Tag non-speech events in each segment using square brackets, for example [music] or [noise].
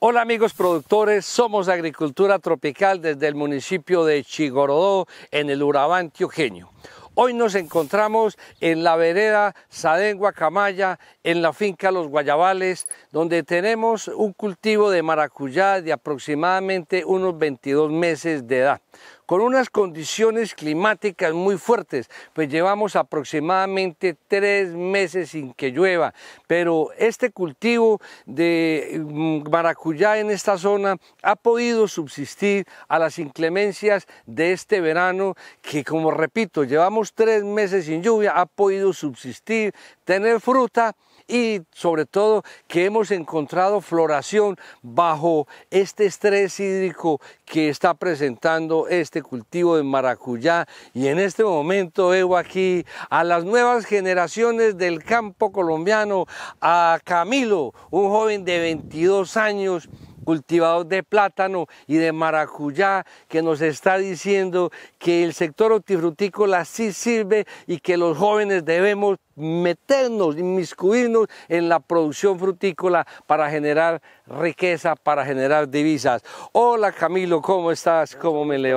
Hola amigos productores, somos Agricultura Tropical desde el municipio de Chigorodó, en el Urabán Antioqueño. Hoy nos encontramos en la vereda Sadengua Camaya, en la finca Los Guayabales, donde tenemos un cultivo de maracuyá de aproximadamente unos 22 meses de edad con unas condiciones climáticas muy fuertes, pues llevamos aproximadamente tres meses sin que llueva, pero este cultivo de mm, maracuyá en esta zona ha podido subsistir a las inclemencias de este verano que como repito llevamos tres meses sin lluvia, ha podido subsistir, tener fruta y sobre todo que hemos encontrado floración bajo este estrés hídrico que está presentando este cultivo de maracuyá y en este momento veo aquí a las nuevas generaciones del campo colombiano, a Camilo, un joven de 22 años cultivador de plátano y de maracuyá, que nos está diciendo que el sector hortifrutícola sí sirve y que los jóvenes debemos meternos, inmiscuirnos en la producción frutícola para generar riqueza, para generar divisas. Hola Camilo, ¿cómo estás? ¿Cómo me le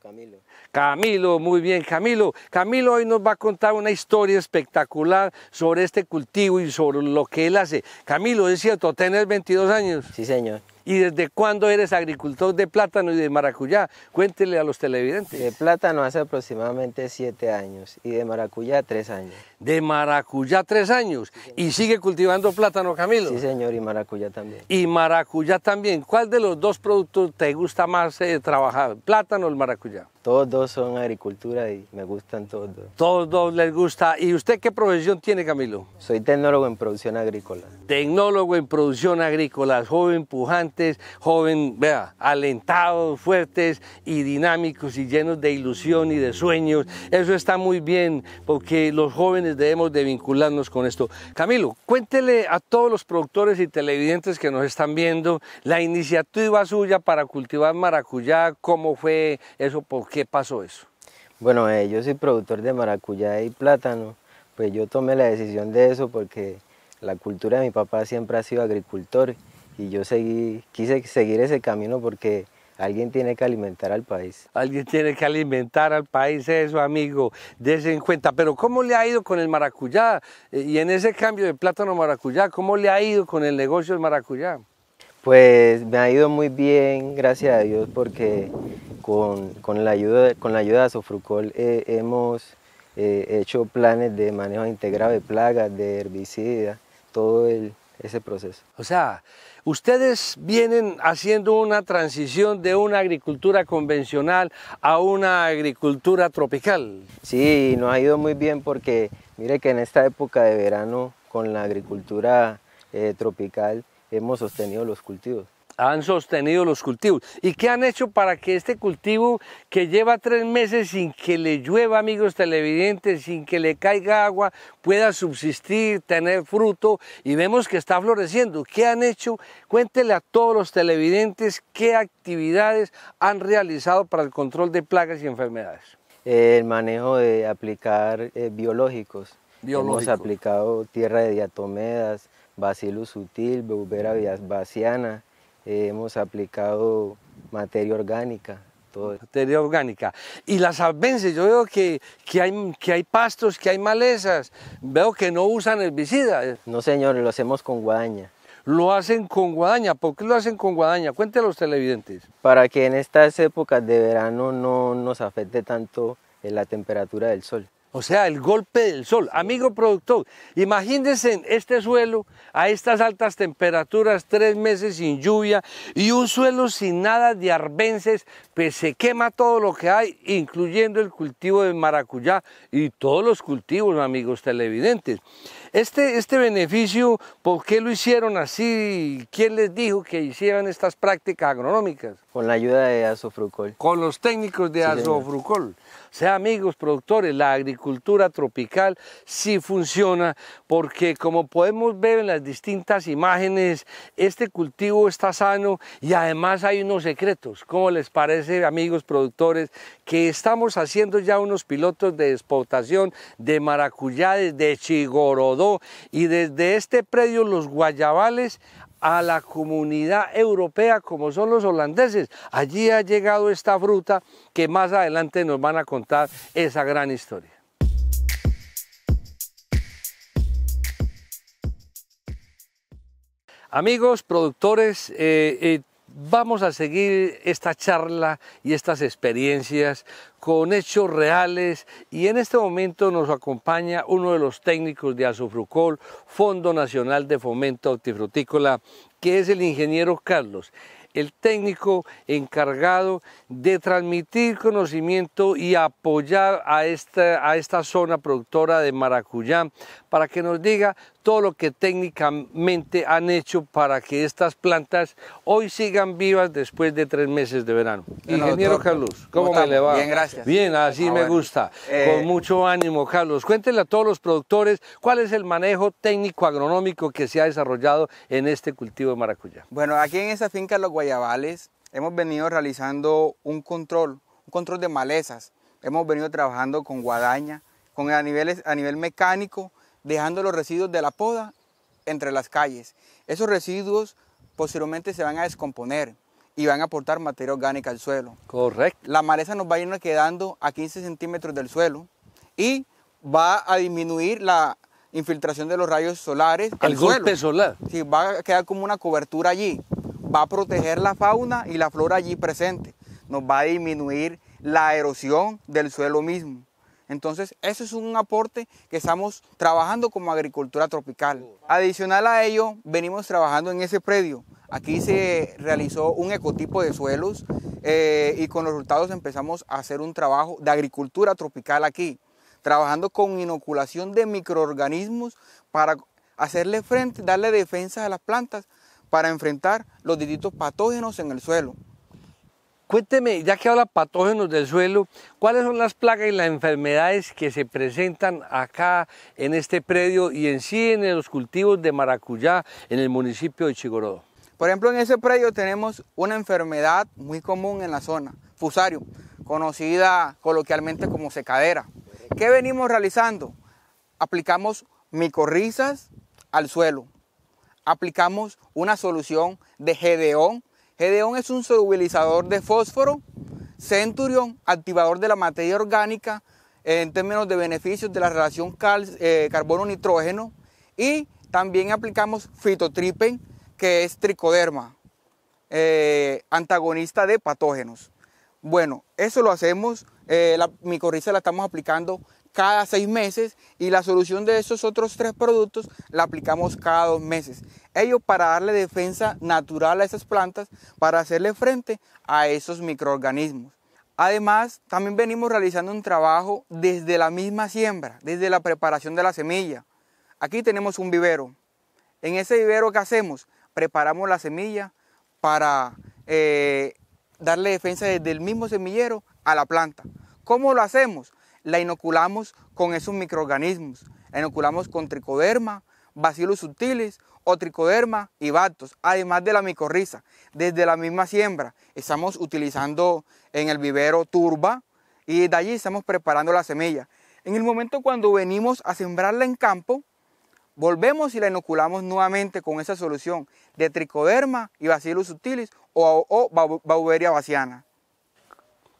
Camilo. Camilo, muy bien, Camilo. Camilo hoy nos va a contar una historia espectacular sobre este cultivo y sobre lo que él hace. Camilo, es cierto, tenés 22 años. Sí, señor. ¿Y desde cuándo eres agricultor de plátano y de maracuyá? Cuéntele a los televidentes. De plátano hace aproximadamente siete años y de maracuyá tres años. De maracuyá tres años. ¿Y sigue cultivando plátano, Camilo? Sí, señor, y maracuyá también. Y maracuyá también. ¿Cuál de los dos productos te gusta más eh, trabajar? ¿Plátano o el maracuyá? Todos dos son agricultura y me gustan todos Todos dos les gusta. ¿Y usted qué profesión tiene, Camilo? Soy tecnólogo en producción agrícola. Tecnólogo en producción agrícola, joven pujante joven, vea, alentados, fuertes y dinámicos y llenos de ilusión y de sueños. Eso está muy bien porque los jóvenes debemos de vincularnos con esto. Camilo, cuéntele a todos los productores y televidentes que nos están viendo la iniciativa suya para cultivar maracuyá, cómo fue eso, por qué pasó eso. Bueno, eh, yo soy productor de maracuyá y plátano, pues yo tomé la decisión de eso porque la cultura de mi papá siempre ha sido agricultor y yo seguí, quise seguir ese camino porque alguien tiene que alimentar al país. Alguien tiene que alimentar al país, eso amigo, dése en cuenta. Pero ¿cómo le ha ido con el maracuyá? Eh, y en ese cambio de plátano maracuyá, ¿cómo le ha ido con el negocio del maracuyá? Pues me ha ido muy bien, gracias a Dios, porque con, la, ayuda, con la ayuda de Sofrucol eh, hemos eh, hecho planes de manejo integrado de plagas, de herbicidas, todo ese proceso. O sea, Ustedes vienen haciendo una transición de una agricultura convencional a una agricultura tropical. Sí, nos ha ido muy bien porque mire que en esta época de verano con la agricultura eh, tropical hemos sostenido los cultivos han sostenido los cultivos. ¿Y qué han hecho para que este cultivo que lleva tres meses sin que le llueva, amigos televidentes, sin que le caiga agua, pueda subsistir, tener fruto y vemos que está floreciendo? ¿Qué han hecho? Cuéntele a todos los televidentes qué actividades han realizado para el control de plagas y enfermedades. El manejo de aplicar eh, biológicos. Hemos aplicado tierra de diatomedas, bacillus sutil, beubera mm. baciana, eh, hemos aplicado materia orgánica. Materia orgánica. Y las albenses, yo veo que, que, hay, que hay pastos, que hay malezas, veo que no usan herbicidas. No señores, lo hacemos con guadaña lo hacen con guadaña. ¿Por qué lo hacen con guadaña? Cuéntenos, los televidentes. Para que en estas épocas de verano no nos afecte tanto la temperatura del sol. O sea, el golpe del sol. Amigo productor, imagínense en este suelo, a estas altas temperaturas, tres meses sin lluvia y un suelo sin nada de arbences, pues se quema todo lo que hay, incluyendo el cultivo de maracuyá y todos los cultivos, amigos televidentes. Este, este beneficio, ¿por qué lo hicieron así? ¿Quién les dijo que hicieran estas prácticas agronómicas? Con la ayuda de Azofrucol. Con los técnicos de Azofrucol sea amigos productores, la agricultura tropical sí funciona porque como podemos ver en las distintas imágenes, este cultivo está sano y además hay unos secretos. ¿Cómo les parece amigos productores que estamos haciendo ya unos pilotos de exportación de maracuyá desde Chigorodó y desde este predio Los Guayabales a la comunidad europea como son los holandeses. Allí ha llegado esta fruta que más adelante nos van a contar esa gran historia. Amigos, productores, eh, eh, vamos a seguir esta charla y estas experiencias con hechos reales y en este momento nos acompaña uno de los técnicos de Azufrucol, Fondo Nacional de Fomento Hortifrutícola, que es el ingeniero Carlos, el técnico encargado de transmitir conocimiento y apoyar a esta, a esta zona productora de maracuyá para que nos diga todo lo que técnicamente han hecho para que estas plantas hoy sigan vivas después de tres meses de verano. Ingeniero Carlos, ¿cómo, le va? Bien, gracias. Bien, ah, así me gusta. Eh, con mucho ánimo, Carlos. Cuéntenle a todos los productores cuál es el manejo técnico agronómico que se ha desarrollado en este cultivo de maracuyá. Bueno, aquí en esta finca Los Guayabales hemos venido realizando un control, un control de malezas. Hemos venido trabajando con guadaña, con niveles, a nivel mecánico, dejando los residuos de la poda entre las calles. Esos residuos posteriormente se van a descomponer y van a aportar materia orgánica al suelo. Correcto. La maleza nos va a ir quedando a 15 centímetros del suelo y va a disminuir la infiltración de los rayos solares al el golpe solar. Sí, va a quedar como una cobertura allí. Va a proteger la fauna y la flora allí presente. Nos va a disminuir la erosión del suelo mismo. Entonces, eso es un aporte que estamos trabajando como agricultura tropical. Adicional a ello, venimos trabajando en ese predio. Aquí se realizó un ecotipo de suelos eh, y con los resultados empezamos a hacer un trabajo de agricultura tropical aquí, trabajando con inoculación de microorganismos para hacerle frente, darle defensa a las plantas para enfrentar los distintos patógenos en el suelo. Cuénteme, ya que habla patógenos del suelo, ¿cuáles son las plagas y las enfermedades que se presentan acá en este predio y en sí en los cultivos de maracuyá en el municipio de Chigorodo? Por ejemplo, en ese predio tenemos una enfermedad muy común en la zona, fusario, conocida coloquialmente como secadera. ¿Qué venimos realizando? Aplicamos micorrizas al suelo, aplicamos una solución de gedeón Gedeón es un solubilizador de fósforo, Centurion, activador de la materia orgánica en términos de beneficios de la relación eh, carbono-nitrógeno y también aplicamos fitotripen, que es tricoderma, eh, antagonista de patógenos. Bueno, eso lo hacemos, eh, la micorriza la estamos aplicando cada seis meses y la solución de esos otros tres productos la aplicamos cada dos meses. ellos para darle defensa natural a esas plantas para hacerle frente a esos microorganismos. Además, también venimos realizando un trabajo desde la misma siembra, desde la preparación de la semilla. Aquí tenemos un vivero. En ese vivero que hacemos, preparamos la semilla para eh, darle defensa desde el mismo semillero a la planta. ¿Cómo lo hacemos? la inoculamos con esos microorganismos. La inoculamos con tricoderma, bacillus subtilis o tricoderma y batos, además de la micorriza. Desde la misma siembra estamos utilizando en el vivero turba y de allí estamos preparando la semilla. En el momento cuando venimos a sembrarla en campo, volvemos y la inoculamos nuevamente con esa solución de tricoderma y bacillus subtilis o, o, o bauberia baciana.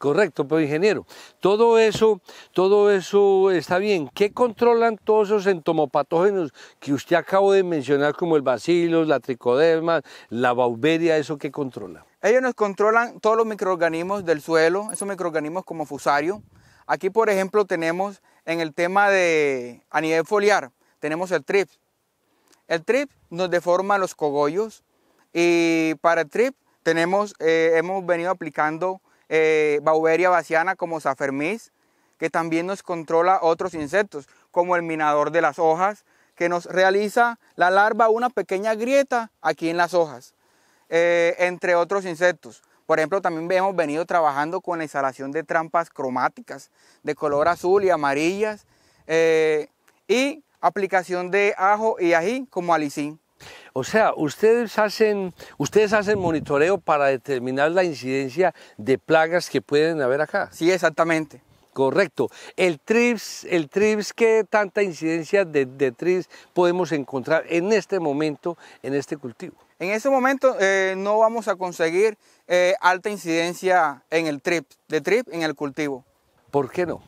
Correcto, pero pues, ingeniero, todo eso, todo eso está bien. ¿Qué controlan todos esos entomopatógenos que usted acabo de mencionar, como el bacilos, la tricoderma, la bauberia, eso qué controla? Ellos nos controlan todos los microorganismos del suelo, esos microorganismos como fusario. Aquí, por ejemplo, tenemos en el tema de, a nivel foliar, tenemos el trip, El trip nos deforma los cogollos y para el trip tenemos, eh, hemos venido aplicando eh, Bauberia baciana como Safermis, que también nos controla otros insectos, como el minador de las hojas, que nos realiza la larva una pequeña grieta aquí en las hojas, eh, entre otros insectos. Por ejemplo, también hemos venido trabajando con la instalación de trampas cromáticas de color azul y amarillas eh, y aplicación de ajo y ají como alicín. O sea, ustedes hacen, ustedes hacen monitoreo para determinar la incidencia de plagas que pueden haber acá. Sí, exactamente. Correcto. El TRIPS, el TRIPS, ¿qué tanta incidencia de, TRIPS podemos encontrar en este momento en este cultivo? En este momento eh, no vamos a conseguir eh, alta incidencia en el TRIPS, de TRIPS en el cultivo. ¿Por qué no?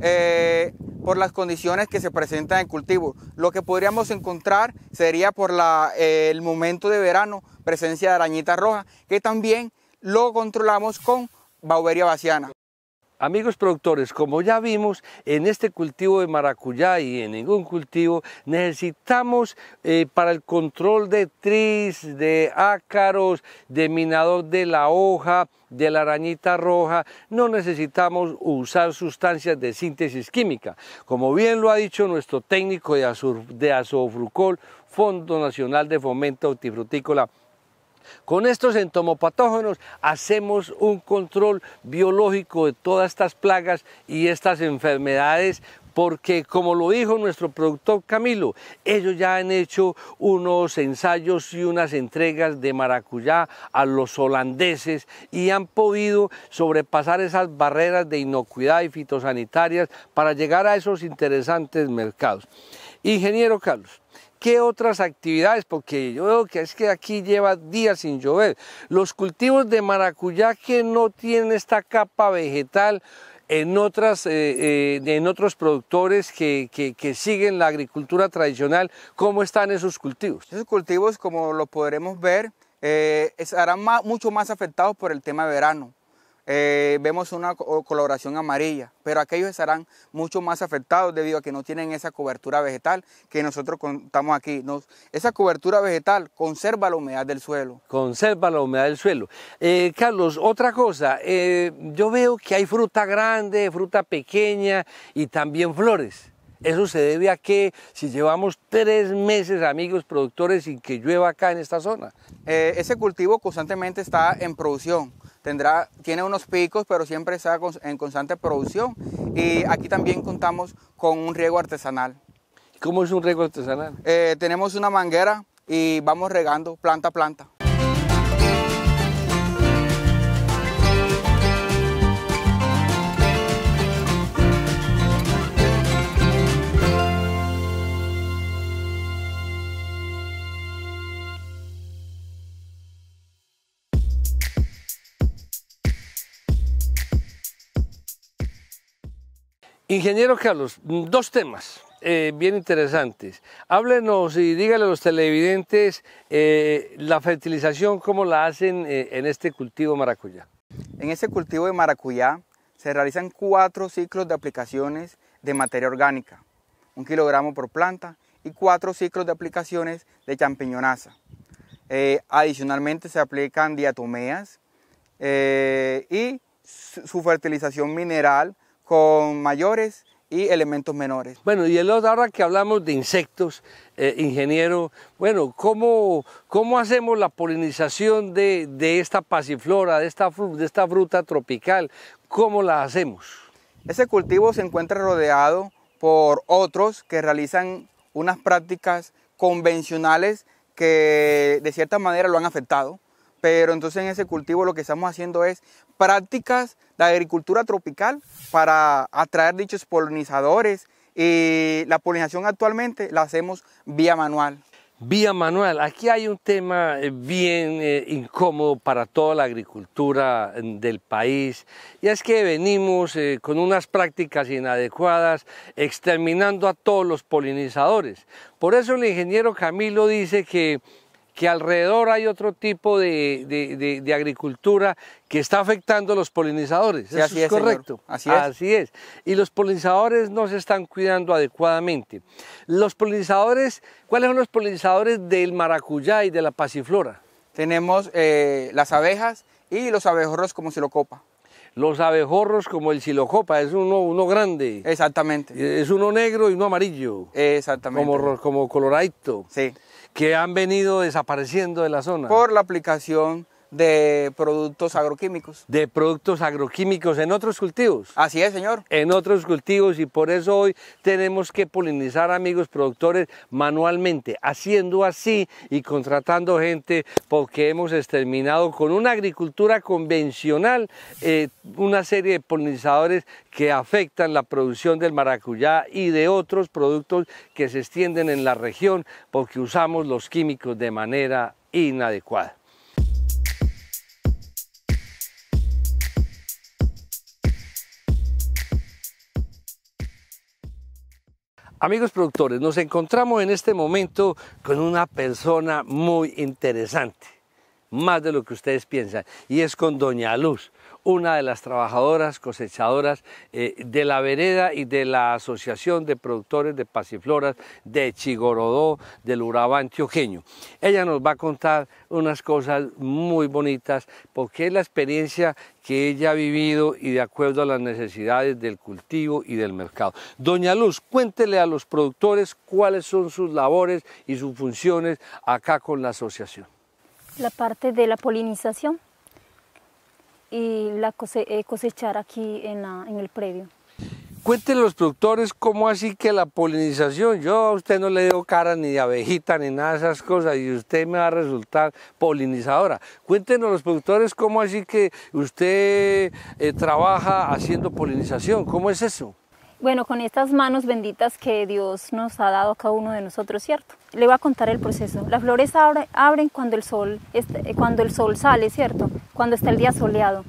Eh, por las condiciones que se presentan en cultivo. Lo que podríamos encontrar sería por eh, el momento de verano presencia de arañita roja, que también lo controlamos con Bauberia baciana. Amigos productores, como ya vimos, en este cultivo de maracuyá y en ningún cultivo necesitamos eh, para el control de tris, de ácaros, de minador de la hoja, de la arañita roja, no necesitamos usar sustancias de síntesis química. Como bien lo ha dicho nuestro técnico de, Azofrucol, Fondo Nacional de Fomento Hortifrutícola con estos entomopatógenos hacemos un control biológico de todas estas plagas y estas enfermedades porque como lo dijo nuestro productor Camilo, ellos ya han hecho unos ensayos y unas entregas de maracuyá a los holandeses y han podido sobrepasar esas barreras de inocuidad y fitosanitarias para llegar a esos interesantes mercados. Ingeniero Carlos, ¿Qué otras actividades? Porque yo veo que es que aquí lleva días sin llover. Los cultivos de maracuyá que no tienen esta capa vegetal en, otras, eh, eh, en otros productores que, siguen la agricultura tradicional, ¿cómo están esos cultivos? Esos cultivos, como lo podremos ver, eh, estarán mucho más afectados por el tema de verano eh, vemos una coloración amarilla, pero aquellos estarán mucho más afectados debido a que no tienen esa cobertura vegetal que nosotros contamos aquí. esa cobertura vegetal conserva la humedad del suelo. Conserva la humedad del suelo. Eh, Carlos, otra cosa, eh, yo veo que hay fruta grande, fruta pequeña y también flores. Eso se debe a que si llevamos tres meses, amigos productores, sin que llueva acá en esta zona. ese cultivo constantemente está en producción Tendrá, tiene unos picos, pero siempre está en constante producción. Y aquí también contamos con un riego artesanal. ¿Cómo es un riego artesanal? Eh, tenemos una manguera y vamos regando planta a planta. Ingeniero Carlos, dos temas eh, bien interesantes. Háblenos y dígale a los televidentes eh, la fertilización, cómo la hacen eh, en este cultivo maracuyá. En este cultivo de maracuyá se realizan cuatro ciclos de aplicaciones de materia orgánica, un kilogramo por planta, y cuatro ciclos de aplicaciones de champiñonaza. adicionalmente se aplican diatomeas y su fertilización mineral con mayores y elementos menores. Bueno, y ahora que hablamos de insectos, eh, ingeniero, bueno, ¿cómo, ¿cómo hacemos la polinización de, esta pasiflora, de esta, de esta fruta tropical? ¿Cómo la hacemos? Ese cultivo se encuentra rodeado por otros que realizan unas prácticas convencionales que de cierta manera lo han afectado. Pero entonces en ese cultivo lo que estamos haciendo es prácticas de agricultura tropical para atraer dichos polinizadores. Y la polinización actualmente la hacemos vía manual. Vía manual, aquí hay un tema eh, bien eh, incómodo para toda la agricultura mm, del país y es que venimos eh, con unas prácticas inadecuadas exterminando a todos los polinizadores. Por eso el ingeniero Camilo dice que que alrededor hay otro tipo de, agricultura que está afectando a los polinizadores. así es, correcto. Así es. Y los polinizadores no se están cuidando adecuadamente. Los polinizadores, ¿cuáles son los polinizadores del maracuyá y de la pasiflora? Tenemos eh, las abejas y los abejorros como silocopa los abejorros como el silocopa, es uno, uno grande. Exactamente. Es uno negro y uno amarillo. Exactamente. Como, como coloradito. Sí que han venido desapareciendo de la zona. Por la aplicación de productos agroquímicos. De productos agroquímicos en otros cultivos. Así es, señor. En otros cultivos y por eso hoy tenemos que polinizar, amigos productores, manualmente, haciendo así y contratando gente porque hemos exterminado con una agricultura convencional eh, una serie de polinizadores que afectan la producción del maracuyá y de otros productos que se extienden en la región porque usamos los químicos de manera inadecuada. Amigos productores, nos encontramos en este momento con una persona muy interesante, más de lo que ustedes piensan, y es con Doña Luz una de las trabajadoras cosechadoras eh, de la vereda y de la Asociación de Productores de Pasifloras de Chigorodó, del Urabá antioqueño. Ella nos va a contar unas cosas muy bonitas porque es la experiencia que ella ha vivido y de acuerdo a las necesidades del cultivo y del mercado. Doña Luz, cuéntele a los productores cuáles son sus labores y sus funciones acá con la asociación. La parte de la polinización y la eh, cosechar aquí en, el predio. Cuéntenos los productores cómo así que la polinización, yo a usted no le doy cara ni de abejita ni nada de esas cosas y usted me va a resultar polinizadora. Cuéntenos los productores cómo así que usted eh, trabaja haciendo polinización, ¿cómo es eso? Bueno, con estas manos benditas que Dios nos ha dado a cada uno de nosotros, ¿cierto? Le voy a contar el proceso. Las flores abren cuando el, sol, este, cuando el sol sale, ¿cierto? Cuando está el día soleado.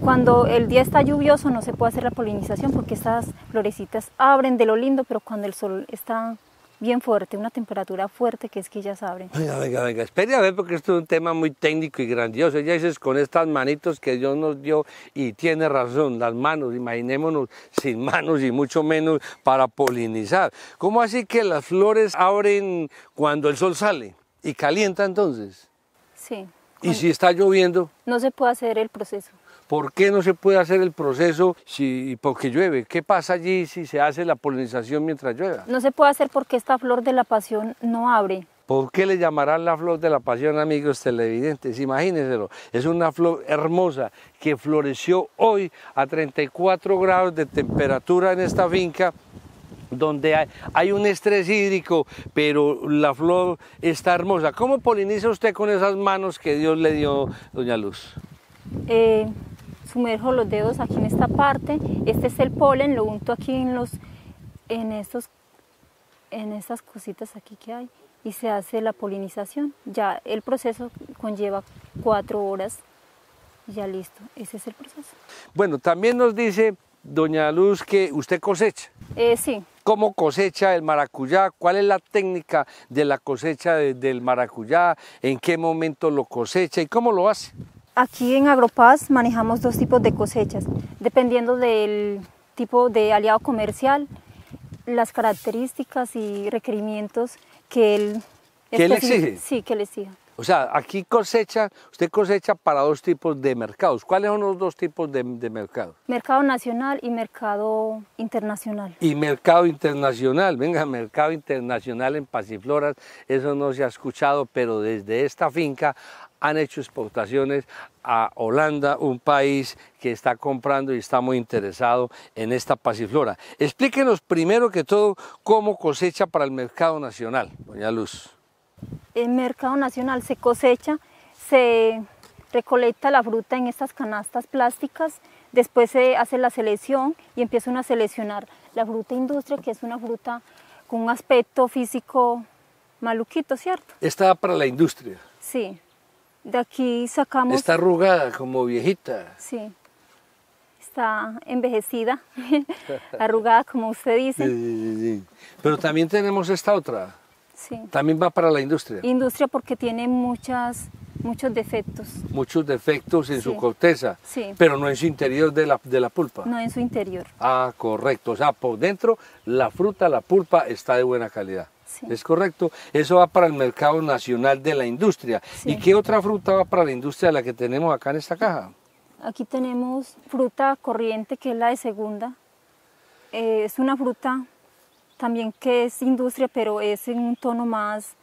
Cuando el día está lluvioso no se puede hacer la polinización porque estas florecitas abren de lo lindo, pero cuando el sol está bien fuerte, una temperatura fuerte que es que ellas abren. Venga, venga, venga, espere a ver porque esto es un tema muy técnico y grandioso. Ella dices con estas manitos que Dios nos dio y tiene razón, las manos, imaginémonos sin manos y mucho menos para polinizar. ¿Cómo así que las flores abren cuando el sol sale y calienta entonces? Sí. ¿Y si está lloviendo? No se puede hacer el proceso. ¿Por qué no se puede hacer el proceso si, porque llueve? ¿Qué pasa allí si se hace la polinización mientras llueve? No se puede hacer porque esta flor de la pasión no abre. ¿Por qué le llamarán la flor de la pasión, amigos televidentes? Imagínenselo, es una flor hermosa que floreció hoy a 34 grados de temperatura en esta finca donde hay, hay, un estrés hídrico, pero la flor está hermosa. ¿Cómo poliniza usted con esas manos que Dios le dio, doña Luz? Eh, sumerjo los dedos aquí en esta parte, este es el polen, lo unto aquí en los, en estos, en estas cositas aquí que hay y se hace la polinización. Ya el proceso conlleva cuatro horas ya listo, ese es el proceso. Bueno, también nos dice doña Luz que usted cosecha. Eh, sí. ¿Cómo cosecha el maracuyá? ¿Cuál es la técnica de la cosecha del maracuyá? ¿En qué momento lo cosecha y cómo lo hace? Aquí en Agropaz manejamos dos tipos de cosechas, dependiendo del tipo de aliado comercial, las características y requerimientos que él, exige. Sí, que le O sea, aquí cosecha, usted cosecha para dos tipos de mercados. ¿Cuáles son los dos tipos de, de Mercado nacional y mercado internacional. Y mercado internacional, venga, mercado internacional en Pasifloras, eso no se ha escuchado, pero desde esta finca han hecho exportaciones a Holanda, un país que está comprando y está muy interesado en esta pasiflora. Explíquenos primero que todo cómo cosecha para el mercado nacional, doña Luz. El mercado nacional se cosecha, se recolecta la fruta en estas canastas plásticas, después se hace la selección y empiezan a seleccionar la fruta industria, que es una fruta con un aspecto físico maluquito, ¿cierto? Está para la industria. Sí. De aquí sacamos... Está arrugada, como viejita. Sí, está envejecida, [laughs] arrugada como usted dice. Sí, sí, sí. Pero también tenemos esta otra. Sí. También va para la industria. Industria porque tiene muchas, muchos defectos. Muchos defectos en su corteza, sí. pero no en su interior de la, de la pulpa. No en su interior. Ah, correcto. O sea, por dentro la fruta, la pulpa está de buena calidad. ¿Es correcto? Eso va para el mercado nacional de la industria. ¿Y qué otra fruta va para la industria de la que tenemos acá en esta caja? Aquí tenemos fruta corriente, que es la de segunda. Eh, es una fruta también que es industria, pero es en un tono más...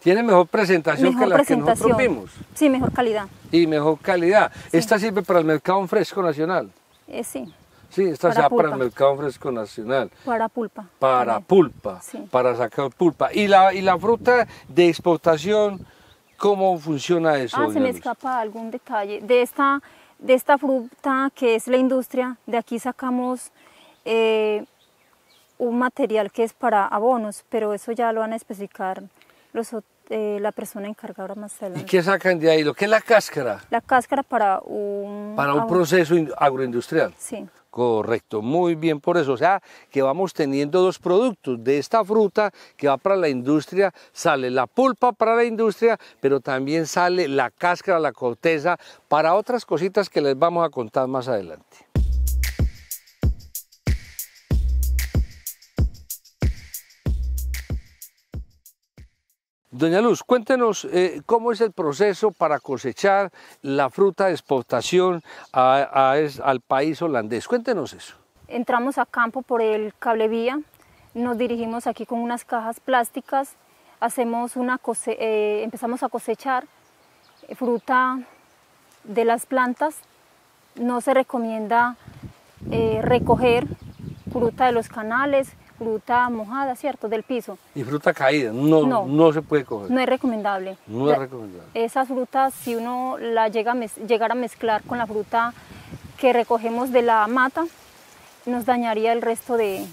Tiene mejor presentación que la que nosotros vimos. Sí, mejor calidad. Y mejor calidad. ¿Esta sirve para el mercado fresco nacional? Eh, sí. Sí, esta es para el mercado fresco nacional. Para pulpa. Para pulpa, para sacar pulpa. ¿Y la, ¿Y la fruta de exportación, cómo funciona eso? Ah, se me escapa algún detalle. De esta, de esta fruta que es la industria, de aquí sacamos eh, un material que es para abonos, pero eso ya lo van a especificar los eh, la persona encargada más adelante. ¿Y qué sacan de ahí? ¿Lo que es la cáscara? La cáscara para un... Para un proceso agroindustrial. Sí. Correcto, muy bien por eso. O sea, que vamos teniendo dos productos de esta fruta que va para la industria, sale la pulpa para la industria, pero también sale la cáscara, la corteza, para otras cositas que les vamos a contar más adelante. Doña Luz, cuéntenos eh, cómo es el proceso para cosechar la fruta de exportación al país holandés. Cuéntenos eso. Entramos a campo por el cablevía, nos dirigimos aquí con unas cajas plásticas, hacemos eh, empezamos a cosechar eh, fruta de las plantas. No se recomienda recoger fruta de los canales, fruta mojada, ¿cierto? Del piso. Y fruta caída, no, no, se puede coger. No es recomendable. No es recomendable. Esas frutas, si uno la llega a llegar a mezclar con la fruta que recogemos de la mata, nos dañaría el resto de,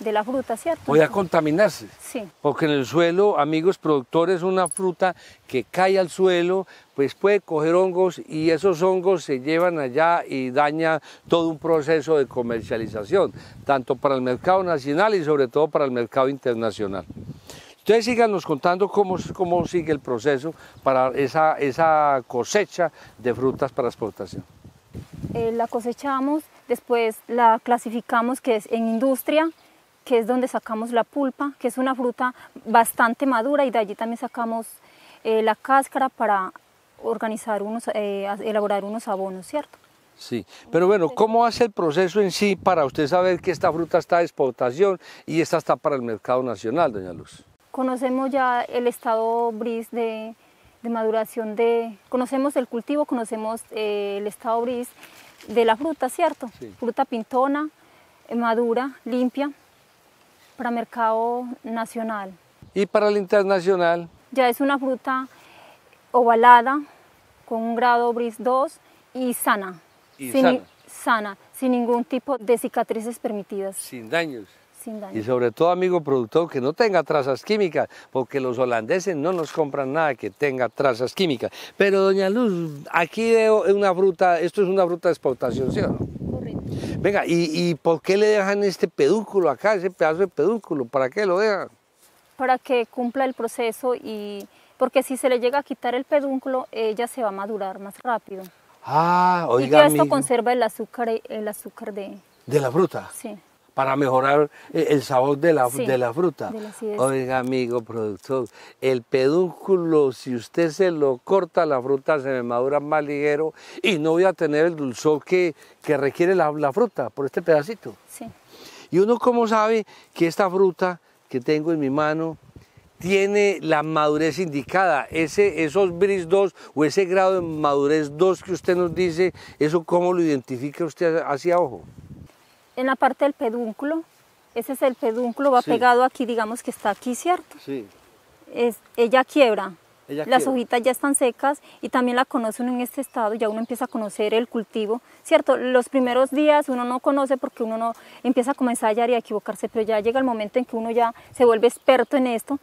de la fruta, ¿cierto? Voy a contaminarse. Sí. Porque en el suelo, amigos productores, una fruta que cae al suelo, pues puede coger hongos y esos hongos se llevan allá y daña todo un proceso de comercialización, tanto para el mercado nacional y sobre todo para el mercado internacional. Ustedes síganos contando cómo, cómo sigue el proceso para esa, esa cosecha de frutas para exportación. Eh, la cosechamos, después la clasificamos que es en industria, que es donde sacamos la pulpa, que es una fruta bastante madura y de allí también sacamos eh, la cáscara para organizar unos, eh, elaborar unos abonos, ¿cierto? Sí, pero bueno, ¿cómo hace el proceso en sí para usted saber que esta fruta está de exportación y esta está para el mercado nacional, doña Luz? Conocemos ya el estado bris de, maduración de, conocemos el cultivo, conocemos eh, el estado bris de la fruta, ¿cierto? Fruta pintona, madura, limpia, para mercado nacional. ¿Y para el internacional? Ya es una fruta ovalada, con un grado BRIS 2 y sana. ¿Y sin, sana? sin ningún tipo de cicatrices permitidas. Sin daños. Y sobre todo, amigo productor, que no tenga trazas químicas, porque los holandeses no nos compran nada que tenga trazas químicas. Pero, doña Luz, aquí veo una fruta, esto es una fruta de exportación, ¿sí Venga, ¿y, ¿y, por qué le dejan este pedúnculo acá, ese pedazo de pedúnculo? ¿Para qué lo dejan? Para que cumpla el proceso y porque si se le llega a quitar el pedúnculo, ella se va a madurar más rápido. Ah, oiga. Y que esto conserva el azúcar, el azúcar de... ¿De la fruta? Sí para mejorar eh, el sabor de la, fruta. Oiga, amigo productor, el pedúnculo, si usted se lo corta, la fruta se me madura más ligero y no voy a tener el dulzor que, que requiere la, fruta por este pedacito. Sí. Y uno cómo sabe que esta fruta que tengo en mi mano tiene la madurez indicada, ese, esos bris 2 o ese grado de madurez 2 que usted nos dice, eso cómo lo identifica usted hacia ojo en la parte del pedúnculo, ese es el pedúnculo, va pegado aquí, digamos que está aquí, ¿cierto? Sí. Es, ella quiebra. las hojitas ya están secas y también la conoce uno en este estado, ya uno empieza a conocer el cultivo, ¿cierto? Los primeros días uno no conoce porque uno no empieza a comenzar a hallar y a equivocarse, pero ya llega el momento en que uno ya se vuelve experto en esto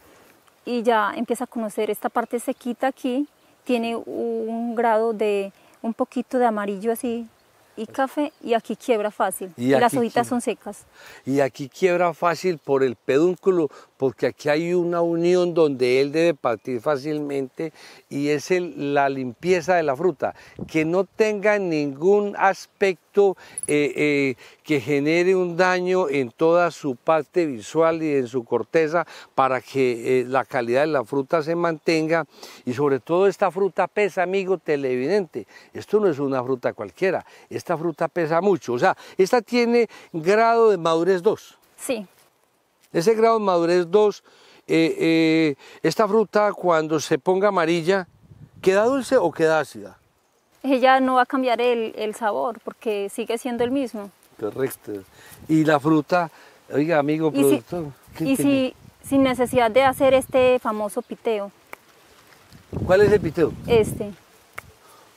y ya empieza a conocer esta parte sequita aquí, tiene un grado de un poquito de amarillo así y café y aquí quiebra fácil. Y, las hojitas son secas. Y aquí quiebra fácil por el pedúnculo, porque aquí hay una unión donde él debe partir fácilmente y es la limpieza de la fruta, que no tenga ningún aspecto eh, eh, que genere un daño en toda su parte visual y en su corteza para que eh, la calidad de la fruta se mantenga y sobre todo esta fruta pesa, amigo televidente, esto no es una fruta cualquiera, esta fruta pesa mucho, o sea, esta tiene grado de madurez 2. Sí, ese grado de madurez 2, eh, eh, esta fruta cuando se ponga amarilla, ¿queda dulce o queda ácida? Ella no va a cambiar el, sabor porque sigue siendo el mismo. Correcto. Y la fruta, oiga, amigo productor. Y, si, y sin necesidad de hacer este famoso piteo. ¿Cuál es el piteo? Este.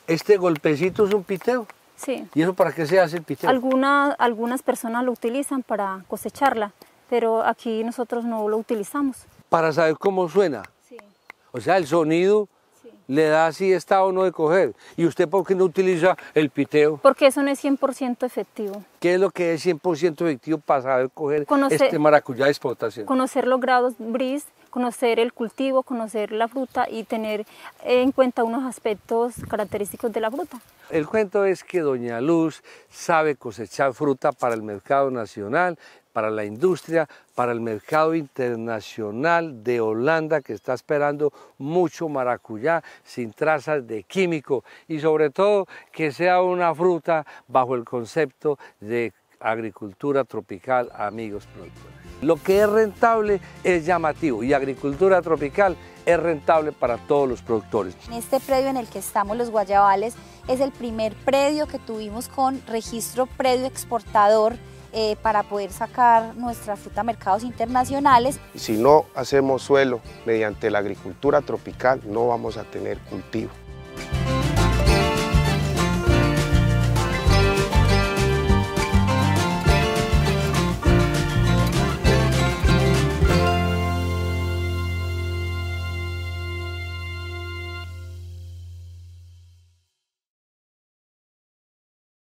¿Este golpecito es un piteo? Sí. ¿Y eso para qué se hace el piteo? algunas personas lo utilizan para cosecharla pero aquí nosotros no lo utilizamos. Para saber cómo suena. Sí. O sea, el sonido le da si está o no de coger. ¿Y usted por qué no utiliza el piteo? Porque eso no es 100% efectivo. ¿Qué es lo que es 100% efectivo para saber coger este maracuyá de exportación? Conocer los grados bris, conocer el cultivo, conocer la fruta y tener en cuenta unos aspectos característicos de la fruta. El cuento es que Doña Luz sabe cosechar fruta para el mercado nacional, para la industria, para el mercado internacional de Holanda que está esperando mucho maracuyá sin trazas de químico y sobre todo que sea una fruta bajo el concepto de agricultura tropical, amigos productores. Lo que es rentable es llamativo y agricultura tropical es rentable para todos los productores. En este predio en el que estamos los guayabales es el primer predio que tuvimos con registro predio exportador eh, para poder sacar nuestra fruta a mercados internacionales. Si no hacemos suelo mediante la agricultura tropical, no vamos a tener cultivo.